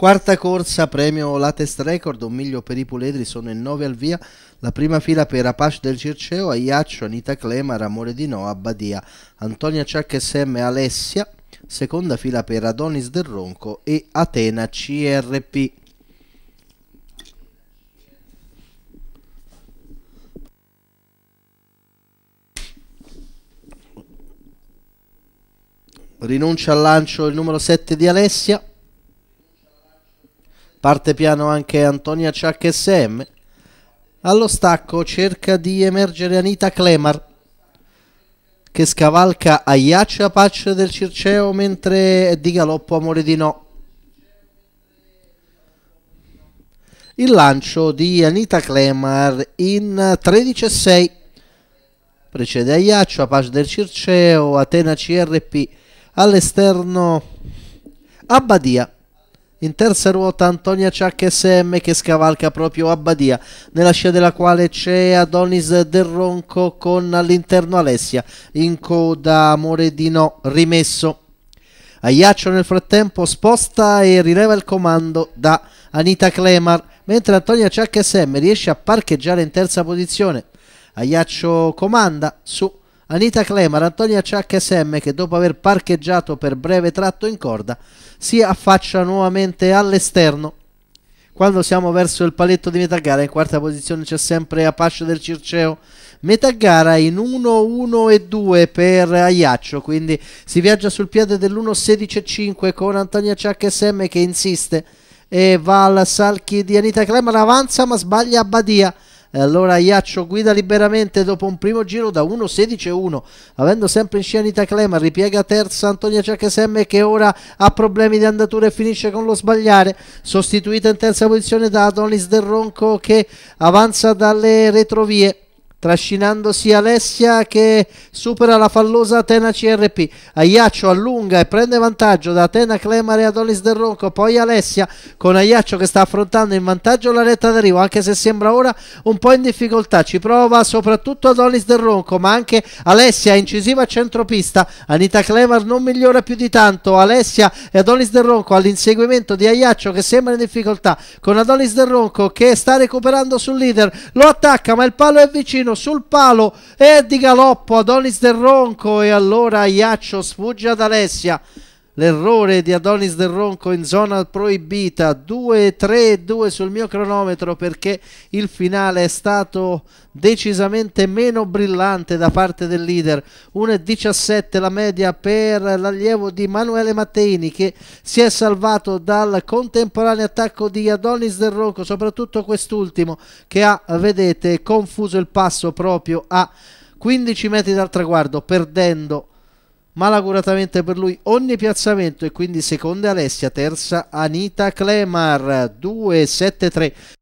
Quarta corsa, premio latest record, un miglio per i puledri, sono in nove al via, la prima fila per Apache del Circeo, Aiaccio, Anita Clema, Ramore di Noa, Badia, Antonia Ciac SM, Alessia, seconda fila per Adonis del Ronco e Atena CRP. Rinuncia al lancio il numero 7 di Alessia. Parte piano anche Antonia Ciac e Sam. Allo stacco cerca di emergere Anita Klemar che scavalca Aiaccia Pace del Circeo mentre è di galoppo Amore di No. Il lancio di Anita Klemar in 13-6 precede Aiaccia Pace del Circeo, Atena CRP all'esterno Abbadia. In terza ruota Antonia Ciac SM che scavalca proprio Abbadia, nella scia della quale c'è Adonis Del Ronco con all'interno Alessia, in coda Amore di No rimesso. Aiaccio nel frattempo sposta e rileva il comando da Anita Clemar, mentre Antonia Ciac SM riesce a parcheggiare in terza posizione. Aiaccio comanda su Anita Clemar, Antonia Ciac SM che dopo aver parcheggiato per breve tratto in corda si affaccia nuovamente all'esterno. Quando siamo verso il paletto di metà gara, in quarta posizione c'è sempre Apache del Circeo. Metà gara in 1, 1 e 2 per Aiaccio, quindi si viaggia sul piede dell'1, 16 5 con Antonia Ciac SM che insiste e va al Salchi di Anita Clemar, avanza ma sbaglia a Badia allora Iaccio guida liberamente dopo un primo giro da 1.16.1 avendo sempre in scienita Clema ripiega terza Antonia Ciacchesemme che ora ha problemi di andatura e finisce con lo sbagliare sostituita in terza posizione da Adonis Del Ronco che avanza dalle retrovie trascinandosi Alessia che supera la fallosa Atena CRP. Aiaccio allunga e prende vantaggio da Atena Clemare e Adolis Del Ronco, poi Alessia con Aiaccio che sta affrontando in vantaggio la retta d'arrivo, anche se sembra ora un po' in difficoltà. Ci prova soprattutto Adolis Del Ronco, ma anche Alessia incisiva a centropista. Anita Clemare non migliora più di tanto. Alessia e Adolis Del Ronco all'inseguimento di Aiaccio che sembra in difficoltà con Adolis Del Ronco che sta recuperando sul leader, lo attacca ma il palo è vicino Marino sul palo è di galoppo Adonis Del Ronco e allora Iaccio sfugge ad Alessia L'errore di Adonis Del Ronco in zona proibita, 2-3-2 sul mio cronometro perché il finale è stato decisamente meno brillante da parte del leader. 1-17 la media per l'allievo di Manuele Matteini che si è salvato dal contemporaneo attacco di Adonis Del Ronco, soprattutto quest'ultimo che ha, vedete, confuso il passo proprio a 15 metri dal traguardo, perdendo malaguratamente per lui ogni piazzamento e quindi seconda Alessia, terza Anita Clemar 2-7-3.